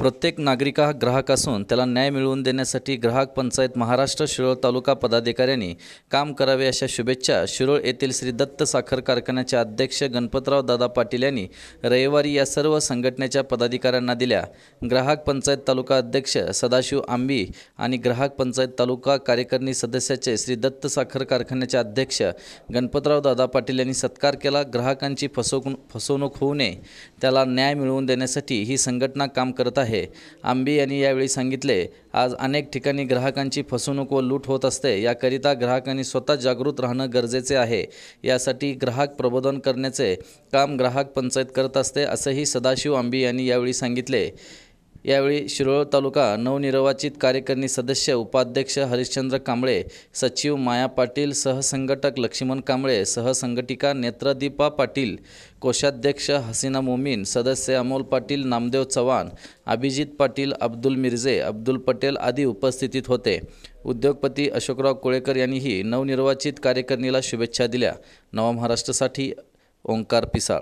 प्रत्येक नागरिक हा ग्राहक असून त्याला न्याय मिळवून देण्यासाठी ग्राहक पंचायत महाराष्ट्र शिरोळ तालुका पदाधिकाऱ्यांनी काम करावे अशा शुभेच्छा शिरोळ येथील श्री दत्त साखर कारखान्याचे अध्यक्ष गणपतराव दादा पाटील यांनी रविवारी या सर्व संघटनेच्या पदाधिकाऱ्यांना दिल्या ग्राहक पंचायत तालुका अध्यक्ष सदाशिव आंबी आणि ग्राहक पंचायत तालुका कार्यकारिणी सदस्याचे श्री दत्त साखर कारखान्याचे अध्यक्ष गणपतराव दादा पाटील यांनी सत्कार केला ग्राहकांची फसवणूक फसवणूक होऊ नये त्याला न्याय मिळवून देण्यासाठी ही संघटना काम करत आहे आहे आंबी यांनी यावेळी सांगितले आज अनेक ठिकाणी ग्राहकांची फसवणूक व लूट होत असते याकरिता ग्राहकांनी स्वतः जागृत राहणं गरजेचे आहे यासाठी ग्राहक प्रबोधन करण्याचे काम ग्राहक पंचायत करत असते असंही सदाशिव आंबी यांनी यावेळी सांगितले यावेळी शिरोळ तालुका नवनिर्वाचित कार्यकारिणी सदस्य उपाध्यक्ष हरिश्चंद्र कांबळे सचिव माया पाटील सहसंघटक लक्ष्मण कांबळे सहसंघटिका नेत्रदीपा पाटील कोषाध्यक्ष हसीना मोमीन सदस्य अमोल पाटील नामदेव चव्हाण अभिजित पाटील अब्दुल मिर्झे अब्दुल पटेल आदी उपस्थितीत होते उद्योगपती अशोकराव कोळेकर यांनीही नवनिर्वाचित कार्यकारिणीला शुभेच्छा दिल्या नवा महाराष्ट्रासाठी ओंकार पिसाळ